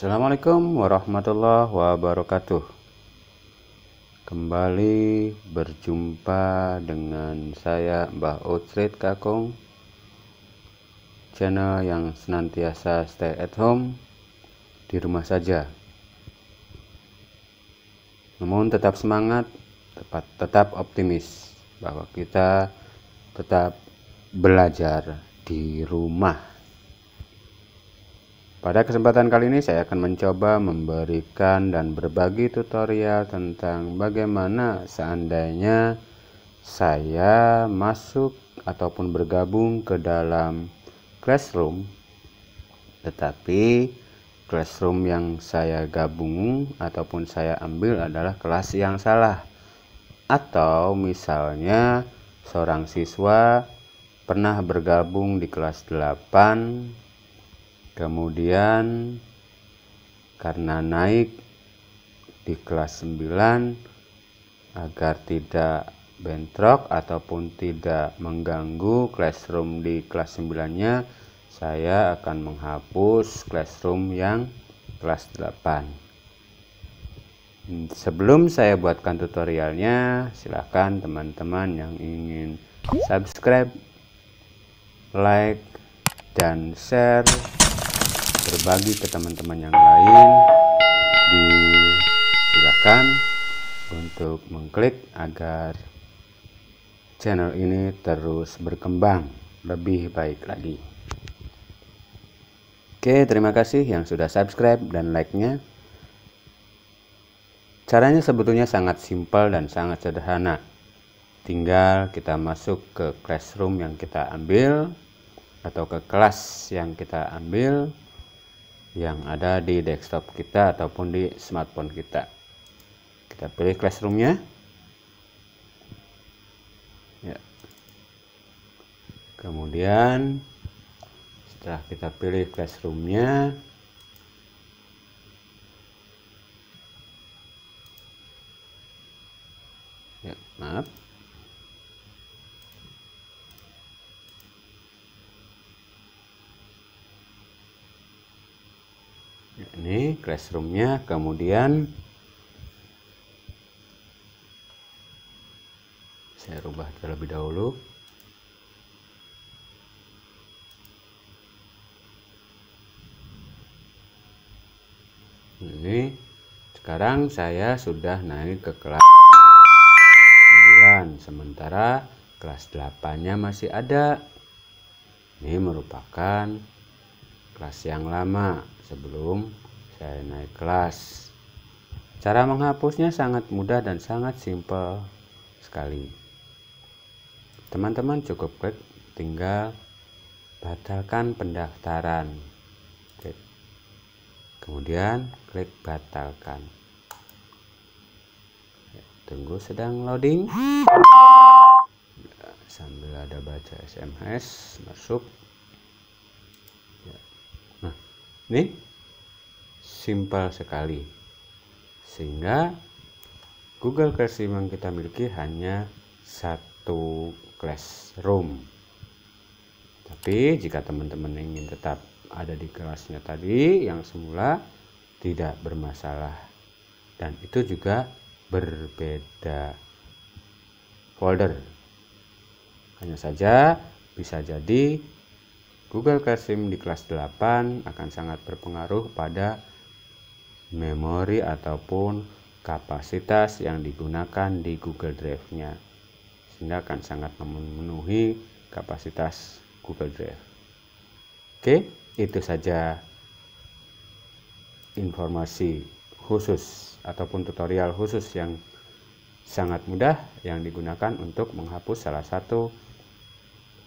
Assalamualaikum warahmatullahi wabarakatuh. Kembali berjumpa dengan saya Mbah Outred Kakung. Channel yang senantiasa stay at home di rumah saja. Namun tetap semangat, tetap, tetap optimis bahwa kita tetap belajar di rumah. Pada kesempatan kali ini saya akan mencoba memberikan dan berbagi tutorial tentang bagaimana seandainya saya masuk ataupun bergabung ke dalam classroom tetapi classroom yang saya gabung ataupun saya ambil adalah kelas yang salah atau misalnya seorang siswa pernah bergabung di kelas 8 kemudian karena naik di kelas 9 agar tidak bentrok ataupun tidak mengganggu classroom di kelas 9 nya saya akan menghapus classroom yang kelas 8 sebelum saya buatkan tutorialnya silahkan teman-teman yang ingin subscribe like dan share berbagi ke teman-teman yang lain silakan untuk mengklik agar channel ini terus berkembang lebih baik lagi Oke terima kasih yang sudah subscribe dan like nya caranya sebetulnya sangat simpel dan sangat sederhana tinggal kita masuk ke classroom yang kita ambil atau ke kelas yang kita ambil yang ada di desktop kita ataupun di smartphone kita kita pilih classroomnya ya. kemudian setelah kita pilih classroomnya ya maaf classroomnya kemudian saya rubah terlebih dahulu ini sekarang saya sudah naik ke kelas 9 sementara kelas 8 nya masih ada ini merupakan kelas yang lama sebelum saya naik kelas. Cara menghapusnya sangat mudah dan sangat simpel sekali. Teman-teman cukup klik tinggal batalkan pendaftaran. Klik. Kemudian klik batalkan. Ya, tunggu sedang loading. sambil ada baca SMS masuk. Ya. Nah, ini simpel sekali sehingga Google Classroom yang kita miliki hanya satu classroom tapi jika teman-teman ingin tetap ada di kelasnya tadi yang semula tidak bermasalah dan itu juga berbeda folder hanya saja bisa jadi Google Classroom di kelas 8 akan sangat berpengaruh pada memori ataupun kapasitas yang digunakan di Google Drive-nya. Sehingga akan sangat memenuhi kapasitas Google Drive. Oke, itu saja informasi khusus ataupun tutorial khusus yang sangat mudah yang digunakan untuk menghapus salah satu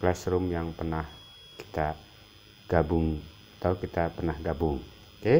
classroom yang pernah kita gabung atau kita pernah gabung. Oke. Okay?